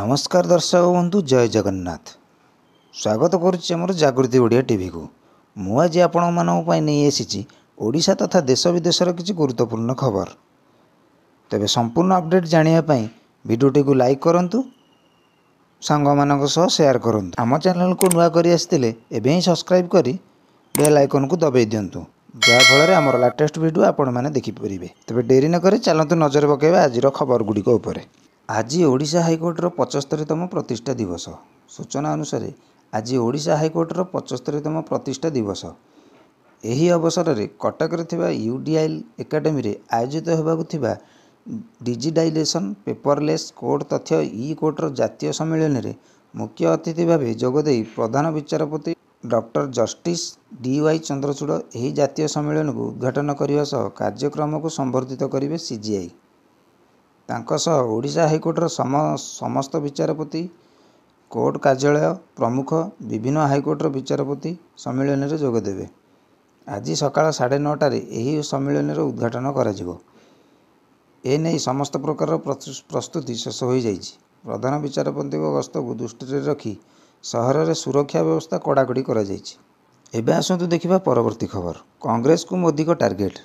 ନମସ୍କାର ଦର୍ଶକ ବନ୍ଧୁ ଜୟ ଜଗନ୍ନାଥ ସ୍ୱାଗତ କରୁଛି ଆମର ଜାଗୃତି ଓଡ଼ିଆ ଟିଭିକୁ ମୁଁ ଆଜି ଆପଣମାନଙ୍କ ପାଇଁ ନେଇ ଆସିଛି ଓଡ଼ିଶା ତଥା ଦେଶ ବିଦେଶର କିଛି ଗୁରୁତ୍ୱପୂର୍ଣ୍ଣ ଖବର ତେବେ ସମ୍ପୂର୍ଣ୍ଣ ଅପଡ଼େଟ୍ ଜାଣିବା ପାଇଁ ଭିଡ଼ିଓଟିକୁ ଲାଇକ୍ କରନ୍ତୁ ସାଙ୍ଗମାନଙ୍କ ସହ ସେୟାର କରନ୍ତୁ ଆମ ଚ୍ୟାନେଲକୁ ନୂଆ କରି ଆସିଥିଲେ ଏବେ ହିଁ ସବସ୍କ୍ରାଇବ୍ କରି ବେଲ୍ ଆଇକନ୍କୁ ଦବାଇ ଦିଅନ୍ତୁ ଯାହାଫଳରେ ଆମର ଲାଟେଷ୍ଟ ଭିଡ଼ିଓ ଆପଣମାନେ ଦେଖିପାରିବେ ତେବେ ଡେରି ନକରି ଚାଲନ୍ତୁ ନଜର ପକାଇବା ଆଜିର ଖବର ଗୁଡ଼ିକ ଉପରେ ଆଜି ଓଡ଼ିଶା ହାଇକୋର୍ଟର ପଞ୍ଚସ୍ତରୀତମ ପ୍ରତିଷ୍ଠା ଦିବସ ସୂଚନା ଅନୁସାରେ ଆଜି ଓଡ଼ିଶା ହାଇକୋର୍ଟର ପଞ୍ଚସ୍ତରୀତମ ପ୍ରତିଷ୍ଠା ଦିବସ ଏହି ଅବସରରେ କଟକରେ ଥିବା ୟୁ ଡି ଆଇ ଏକାଡେମୀରେ ଆୟୋଜିତ ହେବାକୁ ଥିବା ଡିଜିଟାଇଲେସନ୍ ପେପରଲେସ୍ କୋର୍ଟ ତଥ୍ୟ ଇ କୋର୍ଟର ଜାତୀୟ ସମ୍ମିଳନୀରେ ମୁଖ୍ୟ ଅତିଥି ଭାବେ ଯୋଗଦେଇ ପ୍ରଧାନ ବିଚାରପତି ଡକ୍ଟର ଜଷ୍ଟିସ୍ ଡିୱାଇ ଚନ୍ଦ୍ରଚୂଡ଼ ଏହି ଜାତୀୟ ସମ୍ମିଳନୀକୁ ଉଦ୍ଘାଟନ କରିବା ସହ କାର୍ଯ୍ୟକ୍ରମକୁ ସମ୍ବର୍ଦ୍ଧିତ କରିବେ ସିଜିଆଇ ତାଙ୍କ ସହ ଓଡ଼ିଶା ହାଇକୋର୍ଟର ସମ ସମସ୍ତ ବିଚାରପତି କୋର୍ଟ କାର୍ଯ୍ୟାଳୟ ପ୍ରମୁଖ ବିଭିନ୍ନ ହାଇକୋର୍ଟର ବିଚାରପତି ସମ୍ମିଳନୀରେ ଯୋଗଦେବେ ଆଜି ସକାଳ ସାଢ଼େ ନଅଟାରେ ଏହି ସମ୍ମିଳନୀର ଉଦ୍ଘାଟନ କରାଯିବ ଏ ନେଇ ସମସ୍ତ ପ୍ରକାରର ପ୍ରସ୍ତୁତି ଶେଷ ହୋଇଯାଇଛି ପ୍ରଧାନ ବିଚାରପତିଙ୍କ ଗସ୍ତକୁ ଦୃଷ୍ଟିରେ ରଖି ସହରରେ ସୁରକ୍ଷା ବ୍ୟବସ୍ଥା କଡ଼ାକଡ଼ି କରାଯାଇଛି ଏବେ ଆସନ୍ତୁ ଦେଖିବା ପରବର୍ତ୍ତୀ ଖବର କଂଗ୍ରେସକୁ ମୋଦିଙ୍କ ଟାର୍ଗେଟ୍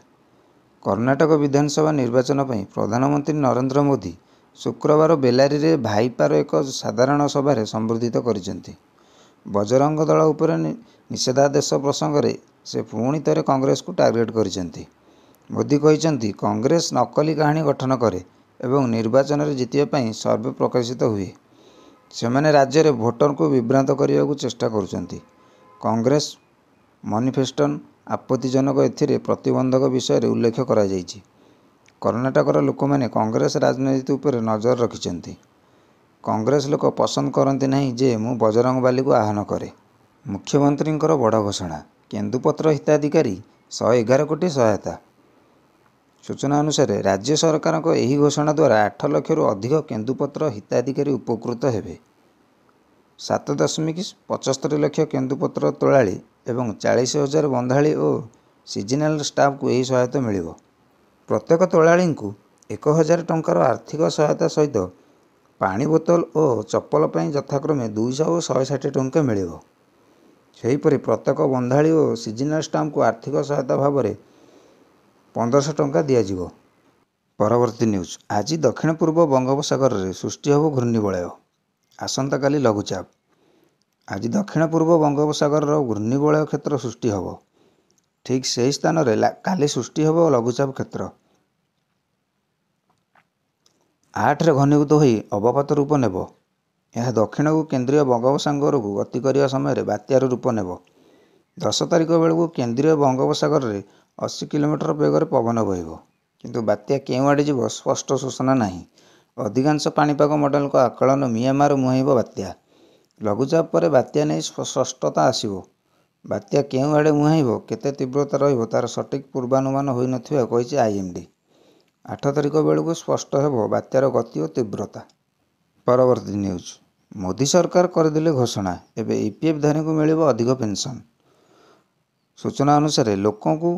କର୍ଣ୍ଣାଟକ ବିଧାନସଭା ନିର୍ବାଚନ ପାଇଁ ପ୍ରଧାନମନ୍ତ୍ରୀ ନରେନ୍ଦ୍ର ମୋଦି ଶୁକ୍ରବାର ବେଲାରୀରେ ଭାଇପାର ଏକ ସାଧାରଣ ସଭାରେ ସମ୍ବର୍ଦ୍ଧିତ କରିଛନ୍ତି ବଜରଙ୍ଗ ଦଳ ଉପରେ ନିଷେଧାଦେଶ ପ୍ରସଙ୍ଗରେ ସେ ପୁଣି ଥରେ କଂଗ୍ରେସକୁ ଟାର୍ଗେଟ୍ କରିଛନ୍ତି ମୋଦି କହିଛନ୍ତି କଂଗ୍ରେସ ନକଲି କାହାଣୀ ଗଠନ କରେ ଏବଂ ନିର୍ବାଚନରେ ଜିତିବା ପାଇଁ ସର୍ଭେ ପ୍ରକାଶିତ ହୁଏ ସେମାନେ ରାଜ୍ୟରେ ଭୋଟରଙ୍କୁ ବିଭ୍ରାନ୍ତ କରିବାକୁ ଚେଷ୍ଟା କରୁଛନ୍ତି କଂଗ୍ରେସ ମାନିଫେଷ୍ଟନ୍ ଆପତ୍ତିଜନକ ଏଥିରେ ପ୍ରତିବନ୍ଧକ ବିଷୟରେ ଉଲ୍ଲେଖ କରାଯାଇଛି କର୍ଣ୍ଣାଟକର ଲୋକମାନେ କଂଗ୍ରେସ ରାଜନୀତି ଉପରେ ନଜର ରଖିଛନ୍ତି କଂଗ୍ରେସ ଲୋକ ପସନ୍ଦ କରନ୍ତି ନାହିଁ ଯେ ମୁଁ ବଜରଙ୍ଗ ବାଲିକୁ ଆହ୍ୱାନ କରେ ମୁଖ୍ୟମନ୍ତ୍ରୀଙ୍କର ବଡ଼ ଘୋଷଣା କେନ୍ଦୁପତ୍ର ହିତାଧିକାରୀ ଶହେ ଏଗାର କୋଟି ସହାୟତା ସୂଚନା ଅନୁସାରେ ରାଜ୍ୟ ସରକାରଙ୍କ ଏହି ଘୋଷଣା ଦ୍ୱାରା ଆଠ ଲକ୍ଷରୁ ଅଧିକ କେନ୍ଦୁପତ୍ର ହିତାଧିକାରୀ ଉପକୃତ ହେବେ ସାତ ଦଶମିକ ପଞ୍ଚସ୍ତରୀ ଲକ୍ଷ କେନ୍ଦୁପତ୍ର ତୋଳାଳି ଏବଂ ଚାଳିଶ ହଜାର ବନ୍ଧାଳି ଓ ସିଜନାଲ ଷ୍ଟାଫ୍କୁ ଏହି ସହାୟତା ମିଳିବ ପ୍ରତ୍ୟେକ ତୋଳାଳିଙ୍କୁ ଏକ ହଜାର ଟଙ୍କାର ଆର୍ଥିକ ସହାୟତା ସହିତ ପାଣି ବୋତଲ ଓ ଚପଲ ପାଇଁ ଯଥାକ୍ରମେ ଦୁଇଶହ ଓ ଶହେ ଷାଠିଏ ଟଙ୍କା ମିଳିବ ସେହିପରି ପ୍ରତ୍ୟେକ ବନ୍ଧାଳି ଓ ସିଜନାଲ୍ ଷ୍ଟାମ୍ପକୁ ଆର୍ଥିକ ସହାୟତା ଭାବରେ ପନ୍ଦରଶହ ଟଙ୍କା ଦିଆଯିବ ପରବର୍ତ୍ତୀ ନ୍ୟୁଜ୍ ଆଜି ଦକ୍ଷିଣ ପୂର୍ବ ବଙ୍ଗୋପସାଗରରେ ସୃଷ୍ଟି ହେବ ଘୂର୍ଣ୍ଣିବଳୟ ଆସନ୍ତାକାଲି ଲଘୁଚାପ ଆଜି ଦକ୍ଷିଣ ପୂର୍ବ ବଙ୍ଗୋପସାଗରର ଘୂର୍ଣ୍ଣିବଳୟ କ୍ଷେତ୍ର ସୃଷ୍ଟି ହେବ ଠିକ୍ ସେହି ସ୍ଥାନରେ କାଲି ସୃଷ୍ଟି ହେବ ଲଘୁଚାପ କ୍ଷେତ୍ର ଆଠରେ ଘନୀଭୂତ ହୋଇ ଅବପାତ ରୂପ ନେବ ଏହା ଦକ୍ଷିଣକୁ କେନ୍ଦ୍ରୀୟ ବଙ୍ଗୋପସାଗରକୁ ଗତି କରିବା ସମୟରେ ବାତ୍ୟାର ରୂପ ନେବ ଦଶ ତାରିଖ ବେଳକୁ କେନ୍ଦ୍ରୀୟ ବଙ୍ଗୋପସାଗରରେ ଅଶୀ କିଲୋମିଟର ବେଗରେ ପବନ ବହିବ କିନ୍ତୁ ବାତ୍ୟା କେଉଁ ଆଡ଼େ ଯିବ ସ୍ପଷ୍ଟ ସୂଚନା ନାହିଁ ଅଧିକାଂଶ ପାଣିପାଗ ମଡ଼େଲଙ୍କ ଆକଳନ ମିଆଁମାର ମୁହାଁଇବ ବାତ୍ୟା ଲଘୁଚାପ ପରେ ବାତ୍ୟା ନେଇ ସ୍ପଷ୍ଟତା ଆସିବ ବାତ୍ୟା କେଉଁ ଆଡ଼େ ମୁହାଁଇବ କେତେ ତୀବ୍ରତା ରହିବ ତା'ର ସଠିକ୍ ପୂର୍ବାନୁମାନ ହୋଇନଥିବା କହିଛି ଆଇଏମ୍ଡି ଆଠ ତାରିଖ ବେଳକୁ ସ୍ପଷ୍ଟ ହେବ ବାତ୍ୟାର ଗତି ଓ ତୀବ୍ରତା ପରବର୍ତ୍ତୀ ନ୍ୟୁଜ୍ ମୋଦି ସରକାର କରିଦେଲେ ଘୋଷଣା ଏବେ ଇପିଏଫ୍ ଧାରୀଙ୍କୁ ମିଳିବ ଅଧିକ ପେନ୍ସନ୍ ସୂଚନା ଅନୁସାରେ ଲୋକଙ୍କୁ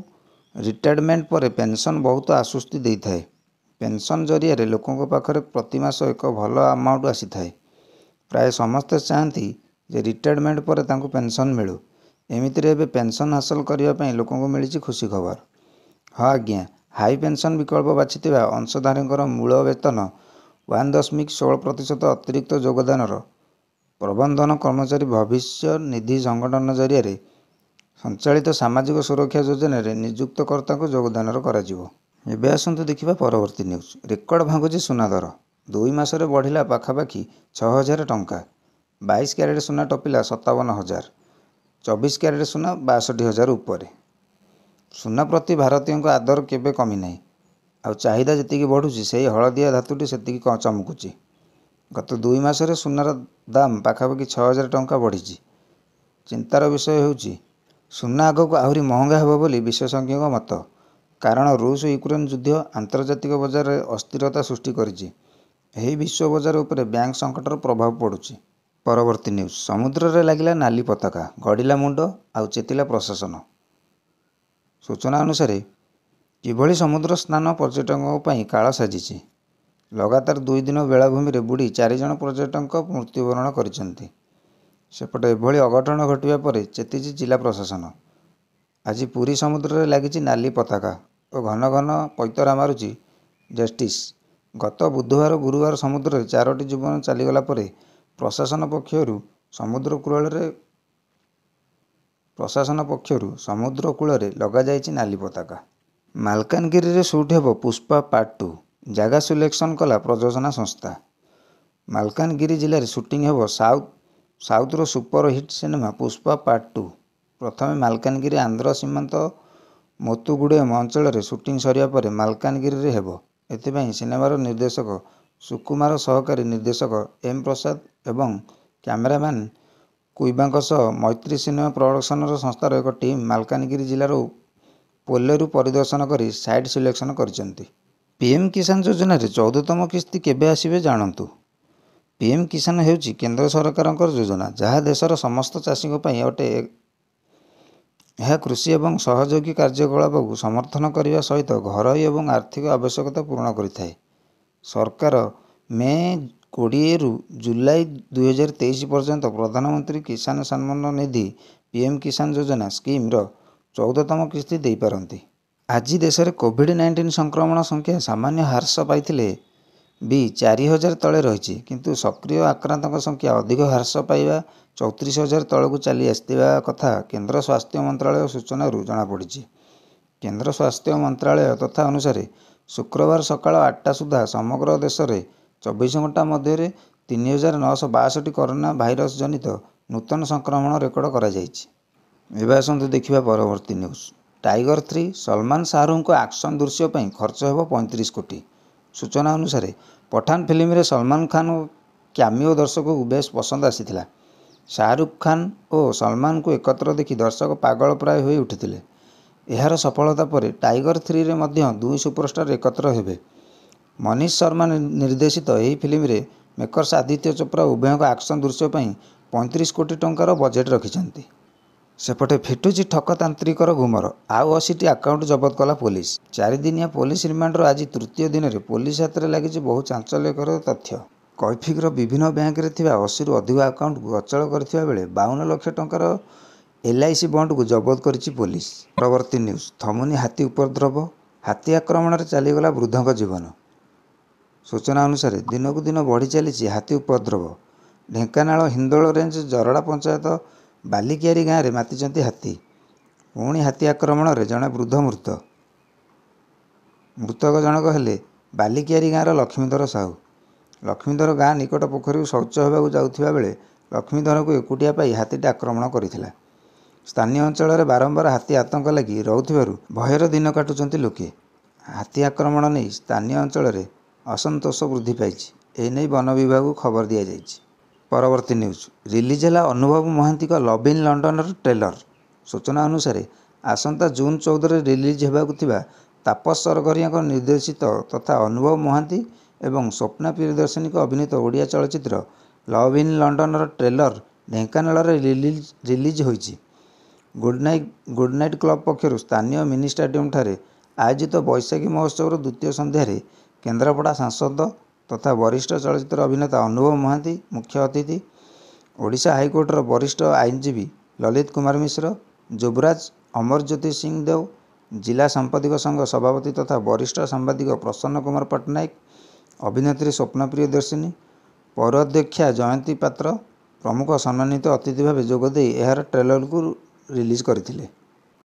ରିଟାୟାର୍ଡ଼ମେଣ୍ଟ ପରେ ପେନ୍ସନ୍ ବହୁତ ଆଶ୍ୱସ୍ତି ଦେଇଥାଏ ପେନ୍ସନ୍ ଜରିଆରେ ଲୋକଙ୍କ ପାଖରେ ପ୍ରତିମାସ ଏକ ଭଲ ଆମାଉଣ୍ଟ ଆସିଥାଏ ପ୍ରାୟ ସମସ୍ତେ ଚାହାନ୍ତି ଯେ ରିଟାୟାର୍ଡ଼ମେଣ୍ଟ ପରେ ତାଙ୍କୁ ପେନ୍ସନ୍ ମିଳୁ ଏମିତିରେ ଏବେ ପେନ୍ସନ୍ ହାସଲ କରିବା ପାଇଁ ଲୋକଙ୍କୁ ମିଳିଛି ଖୁସି ଖବର ହଁ ଆଜ୍ଞା ହାଇ ପେନ୍ସନ୍ ବିକଳ୍ପ ବାଛିଥିବା ଅଂଶଧାରୀଙ୍କର ମୂଳ ବେତନ ୱାନ୍ ଦଶମିକ ଷୋହଳ ପ୍ରତିଶତ ଅତିରିକ୍ତ ଯୋଗଦାନର ପ୍ରବନ୍ଧନ କର୍ମଚାରୀ ଭବିଷ୍ୟ ନିଧି ସଂଗଠନ ଜରିଆରେ ସଞ୍ଚାଳିତ ସାମାଜିକ ସୁରକ୍ଷା ଯୋଜନାରେ ନିଯୁକ୍ତକର୍ତ୍ତାଙ୍କୁ ଯୋଗଦାନର କରାଯିବ ଏବେ ଆସନ୍ତୁ ଦେଖିବା ପରବର୍ତ୍ତୀ ନ୍ୟୁଜ୍ ରେକର୍ଡ଼ ଭାଙ୍ଗୁଛି ସୁନାଦର ଦୁଇ ମାସରେ ବଢ଼ିଲା ପାଖାପାଖି ଛଅ ହଜାର ଟଙ୍କା ବାଇଶ କ୍ୟାରେଟ୍ ସୁନା ଟପିଲା ସତାବନ ହଜାର ଚବିଶ କ୍ୟାରେଟ୍ ସୁନା ବାଷଠି ହଜାର ଉପରେ ସୁନା ପ୍ରତି ଭାରତୀୟଙ୍କ ଆଦର କେବେ କମି ନାହିଁ ଆଉ ଚାହିଦା ଯେତିକି ବଢ଼ୁଛି ସେହି ହଳଦିଆ ଧାତୁଟି ସେତିକି ଚମକୁଛି ଗତ ଦୁଇ ମାସରେ ସୁନାର ଦାମ ପାଖାପାଖି ଛଅ ହଜାର ଟଙ୍କା ବଢ଼ିଛି ଚିନ୍ତାର ବିଷୟ ହେଉଛି ସୁନା ଆଗକୁ ଆହୁରି ମହଙ୍ଗା ହେବ ବୋଲି ବିଶେଷଜ୍ଞଙ୍କ ମତ କାରଣ ରୁଷ ୟୁକ୍ରେନ୍ ଯୁଦ୍ଧ ଆନ୍ତର୍ଜାତିକ ବଜାରରେ ଅସ୍ଥିରତା ସୃଷ୍ଟି କରିଛି ଏହି ବିଶ୍ୱ ବଜାର ଉପରେ ବ୍ୟାଙ୍କ ସଙ୍କଟର ପ୍ରଭାବ ପଡ଼ୁଛି ପରବର୍ତ୍ତୀ ନ୍ୟୁଜ୍ ସମୁଦ୍ରରେ ଲାଗିଲା ନାଲି ପତାକା ଗଡ଼ିଲା ମୁଣ୍ଡ ଆଉ ଚେତିଲା ପ୍ରଶାସନ ସୂଚନା ଅନୁସାରେ କିଭଳି ସମୁଦ୍ର ସ୍ନାନ ପର୍ଯ୍ୟଟକଙ୍କ ପାଇଁ କାଳ ସାଜିଛି ଲଗାତାର ଦୁଇ ଦିନ ବେଳାଭୂମିରେ ବୁଡ଼ି ଚାରିଜଣ ପର୍ଯ୍ୟଟକଙ୍କ ମୃତ୍ୟୁବରଣ କରିଛନ୍ତି ସେପଟେ ଏଭଳି ଅଘଟଣ ଘଟିବା ପରେ ଚେତିଛି ଜିଲ୍ଲା ପ୍ରଶାସନ ଆଜି ପୁରୀ ସମୁଦ୍ରରେ ଲାଗିଛି ନାଲି ପତାକା ଓ ଘନ ଘନ ପୈତରା ମାରୁଛି ଜଷ୍ଟିସ୍ ଗତ ବୁଧବାର ଗୁରୁବାର ସମୁଦ୍ରରେ ଚାରୋଟି ଜୀବନ ଚାଲିଗଲା ପରେ ପ୍ରଶାସନ ପକ୍ଷରୁ ସମୁଦ୍ରକୂଳରେ ପ୍ରଶାସନ ପକ୍ଷରୁ ସମୁଦ୍ରକୂଳରେ ଲଗାଯାଇଛି ନାଲି ପତାକା ମାଲକାନଗିରିରେ ସୁଟ୍ ହେବ ପୁଷ୍ପା ପାର୍ଟ ଟୁ ଜାଗା ସିଲେକ୍ସନ୍ କଲା ପ୍ରଯୋଜନା ସଂସ୍ଥା ମାଲକାନଗିରି ଜିଲ୍ଲାରେ ସୁଟିଂ ହେବ ସାଉଥ ସାଉଥର super hit cinema Pushpa part two ପ୍ରଥମେ ମାଲକାନଗିରି ଆନ୍ଧ୍ର ସୀମାନ୍ତ ମୋତୁଗୁଡ଼େମ ଅଞ୍ଚଳରେ ସୁଟିଂ ସରିବା ପରେ ମାଲକାନଗିରିରେ ହେବ ଏଥିପାଇଁ ସିନେମାର ନିର୍ଦ୍ଦେଶକ ସୁକୁମାର ସହକାରୀ ନିର୍ଦ୍ଦେଶକ ଏମ୍ ପ୍ରସାଦ ଏବଂ କ୍ୟାମେରାମ୍ୟାନ୍ କୁଇବାଙ୍କ ସହ ମୈତ୍ରୀ ସିନେମା ପ୍ରଡ଼କ୍ସନର ସଂସ୍ଥାର ଏକ ଟିମ୍ ମାଲକାନଗିରି ଜିଲ୍ଲାର ପୋଲେରୁ ପରିଦର୍ଶନ କରି ସାଇଟ୍ ସିଲେକ୍ସନ୍ କରିଛନ୍ତି ପିଏମ୍ କିଷାନ ଯୋଜନାରେ ଚଉଦତମ କିସ୍ତି କେବେ ଆସିବେ ଜାଣନ୍ତୁ ପିଏମ୍ କିଷାନ ହେଉଛି କେନ୍ଦ୍ର ସରକାରଙ୍କର ଯୋଜନା ଯାହା ଦେଶର ସମସ୍ତ ଚାଷୀଙ୍କ ପାଇଁ ଅଟେ ଏହା କୃଷି ଏବଂ ସହଯୋଗୀ କାର୍ଯ୍ୟକଳାପକୁ ସମର୍ଥନ କରିବା ସହିତ ଘରୋଇ ଏବଂ ଆର୍ଥିକ ଆବଶ୍ୟକତା ପୂରଣ କରିଥାଏ ସରକାର ମେ କୋଡ଼ିଏରୁ ଜୁଲାଇ ଦୁଇହଜାର ତେଇଶ ପର୍ଯ୍ୟନ୍ତ ପ୍ରଧାନମନ୍ତ୍ରୀ କିଷାନ ସମ୍ମାନ ନିଧି ପି ଏମ୍ କିଷାନ ଯୋଜନା ସ୍କିମ୍ର ଚଉଦତମ କିସ୍ତି ଦେଇପାରନ୍ତି ଆଜି ଦେଶରେ କୋଭିଡ଼ ନାଇଣ୍ଟିନ୍ ସଂକ୍ରମଣ ସଂଖ୍ୟା ସାମାନ୍ୟ ହ୍ରାସ ପାଇଥିଲେ ବି ଚାରି ହଜାର ତଳେ ରହିଛି କିନ୍ତୁ ସକ୍ରିୟ ଆକ୍ରାନ୍ତଙ୍କ ସଂଖ୍ୟା ଅଧିକ ହ୍ରାସ ପାଇବା ଚଉତିରିଶ ହଜାର ତଳକୁ ଚାଲି ଆସିଥିବା କଥା କେନ୍ଦ୍ର ସ୍ୱାସ୍ଥ୍ୟ ମନ୍ତ୍ରାଳୟ ସୂଚନାରୁ ଜଣାପଡ଼ିଛି କେନ୍ଦ୍ର ସ୍ୱାସ୍ଥ୍ୟ ମନ୍ତ୍ରାଳୟ ତଥା ଅନୁସାରେ ଶୁକ୍ରବାର ସକାଳ ଆଠଟା ସୁଦ୍ଧା ସମଗ୍ର ଦେଶରେ ଚବିଶ ଘଣ୍ଟା ମଧ୍ୟରେ ତିନି ହଜାର ନଅଶହ ବାଷଠି କରୋନା ଭାଇରସ୍ ଜନିତ ନୂତନ ସଂକ୍ରମଣ ରେକର୍ଡ କରାଯାଇଛି ଏବେ ଆସନ୍ତୁ ଦେଖିବା ପରବର୍ତ୍ତୀ ନ୍ୟୁଜ୍ ଟାଇଗର ଥ୍ରୀ ସଲମାନ ଶାହରୁଖଙ୍କ ଆକ୍ସନ୍ ଦୃଶ୍ୟ ପାଇଁ ଖର୍ଚ୍ଚ ହେବ ପଇଁତିରିଶ କୋଟି ସୂଚନା ଅନୁସାରେ ପଠାନ ଫିଲ୍ମରେ ସଲମାନ ଖାନ କ୍ୟାମିଓ ଦର୍ଶକକୁ ବେଶ୍ ପସନ୍ଦ ଆସିଥିଲା ଶାହରୁଖ ଖାନ୍ ଓ ସଲମାନଙ୍କୁ ଏକତ୍ର ଦେଖି ଦର୍ଶକ ପାଗଳ ପ୍ରାୟ ହୋଇ ଉଠିଥିଲେ ଏହାର ସଫଳତା ପରେ ଟାଇଗର ଥ୍ରୀରେ ମଧ୍ୟ ଦୁଇ ସୁପରଷ୍ଟାର ଏକତ୍ର ହେବେ ମନୀଷ ଶର୍ମା ନିର୍ଦ୍ଦେଶିତ ଏହି ଫିଲ୍ମରେ ମେକର୍ସ ଆଦିତ୍ୟ ଚୋପ୍ରା ଉଭୟଙ୍କ ଆକ୍ସନ୍ ଦୃଶ୍ୟ ପାଇଁ ପଇଁତିରିଶ କୋଟି ଟଙ୍କାର ବଜେଟ୍ ରଖିଛନ୍ତି ସେପଟେ ଫିଟୁଛି ଠକ ତାନ୍ତ୍ରିକର ଗୁମର ଆଉ ଅଶୀଟି ଆକାଉଣ୍ଟ ଜବତ କଲା ପୋଲିସ ଚାରିଦିନିଆ ପୋଲିସ ରିମାଣ୍ଡର ଆଜି ତୃତୀୟ ଦିନରେ ପୋଲିସ ହାତରେ ଲାଗିଛି ବହୁ ଚାଞ୍ଚଲ୍ୟକର ତଥ୍ୟ କୈଫିକର ବିଭିନ୍ନ ବ୍ୟାଙ୍କରେ ଥିବା ଅଶୀରୁ ଅଧିକ ଆକାଉଣ୍ଟକୁ ଅଚଳ କରିଥିବା ବେଳେ ବାଉନ ଲକ୍ଷ ଟଙ୍କାର ଏଲ୍ଆଇସି ବଣ୍ଡକୁ ଜବତ କରିଛି ପୋଲିସ ପରବର୍ତ୍ତୀ ନ୍ୟୁଜ୍ ଥମୁନି ହାତୀ ଉପଦ୍ରବ ହାତୀ ଆକ୍ରମଣରେ ଚାଲିଗଲା ବୃଦ୍ଧଙ୍କ ଜୀବନ ସୂଚନା ଅନୁସାରେ ଦିନକୁ ଦିନ ବଢ଼ି ଚାଲିଛି ହାତୀ ଉପଦ୍ରବ ଢେଙ୍କାନାଳ ହିନ୍ଦୋଳ ରେଞ୍ଜ ଜରଡ଼ା ପଞ୍ଚାୟତ ବାଲିକିଆରି ଗାଁରେ ମାତିଛନ୍ତି ହାତୀ ପୁଣି ହାତୀ ଆକ୍ରମଣରେ ଜଣେ ବୃଦ୍ଧ ମୃତ ମୃତକ ଜଣକ ହେଲେ ବାଲିକିଆରି ଗାଁର ଲକ୍ଷ୍ମୀଧର ସାହୁ ଲକ୍ଷ୍ମୀଧର ଗାଁ ନିକଟ ପୋଖରୀକୁ ଶୌଚ ହେବାକୁ ଯାଉଥିବା ବେଳେ ଲକ୍ଷ୍ମୀଧରଙ୍କୁ ଏକୁଟିଆ ପାଇ ହାତୀଟି ଆକ୍ରମଣ କରିଥିଲା ସ୍ଥାନୀୟ ଅଞ୍ଚଳରେ ବାରମ୍ବାର ହାତୀ ଆତଙ୍କ ଲାଗି ରହୁଥିବାରୁ ଭୟର ଦିନ କାଟୁଛନ୍ତି ଲୋକେ ହାତୀ ଆକ୍ରମଣ ନେଇ ସ୍ଥାନୀୟ ଅଞ୍ଚଳରେ ଅସନ୍ତୋଷ ବୃଦ୍ଧି ପାଇଛି ଏନେଇ ବନ ବିଭାଗକୁ ଖବର ଦିଆଯାଇଛି ପରବର୍ତ୍ତୀ ନ୍ୟୁଜ୍ ରିଲିଜ୍ ହେଲା ଅନୁଭବ ମହାନ୍ତିଙ୍କ ଲଭ୍ ଇନ୍ ଲଣ୍ଡନର ଟ୍ରେଲର ସୂଚନା ଅନୁସାରେ ଆସନ୍ତା ଜୁନ୍ ଚଉଦରେ ରିଲିଜ୍ ହେବାକୁ ଥିବା ତାପସ ସରଘରିଆଙ୍କ ନିର୍ଦ୍ଦେଶିତ ତଥା ଅନୁଭବ ମହାନ୍ତି ଏବଂ ସ୍ୱପ୍ନା ପ୍ରିୟଦର୍ଶିନୀଙ୍କ ଅଭିନୀତ ଓଡ଼ିଆ ଚଳଚ୍ଚିତ୍ର ଲଭ୍ ଇନ୍ ଲଣ୍ଡନର ଟ୍ରେଲର ଢେଙ୍କାନାଳରେ ରିଲିଜ୍ ହୋଇଛି good night good night club ପକ୍ଷରୁ ସ୍ଥାନୀୟ ମିନି ଷ୍ଟାଡିୟମ୍ଠାରେ ଆୟୋଜିତ ବୈଶାଖୀ ମହୋତ୍ସବର ଦ୍ୱିତୀୟ ସନ୍ଧ୍ୟାରେ କେନ୍ଦ୍ରାପଡ଼ା ସାଂସଦ ତଥା ବରିଷ୍ଠ ଚଳଚ୍ଚିତ୍ର ଅଭିନେତା ଅନୁଭବ ମହାନ୍ତି ମୁଖ୍ୟ ଅତିଥି ଓଡ଼ିଶା ହାଇକୋର୍ଟର ବରିଷ୍ଠ ଆଇନଜୀବୀ ଲଲିତ କୁମାର ମିଶ୍ର ଯୁବରାଜ ଅମରଜ୍ୟୋତି ସିଂ ଦେଓ ଜିଲ୍ଲା ସାମ୍ପାଦିକ ସଂଘ ସଭାପତି ତଥା ବରିଷ୍ଠ ସାମ୍ବାଦିକ ପ୍ରସନ୍ନ କୁମାର ପଟ୍ଟନାୟକ ଅଭିନେତ୍ରୀ ସ୍ୱପ୍ନପ୍ରିୟ ଦର୍ଶିନୀ ପୌରାଧ୍ୟକ୍ଷା ଜୟନ୍ତୀ ପାତ୍ର ପ୍ରମୁଖ ସମ୍ମାନିତ ଅତିଥି ଭାବେ ଯୋଗଦେଇ ଏହାର ଟ୍ରେଲରକୁ ରିଲିଜ୍ କରିଥିଲେ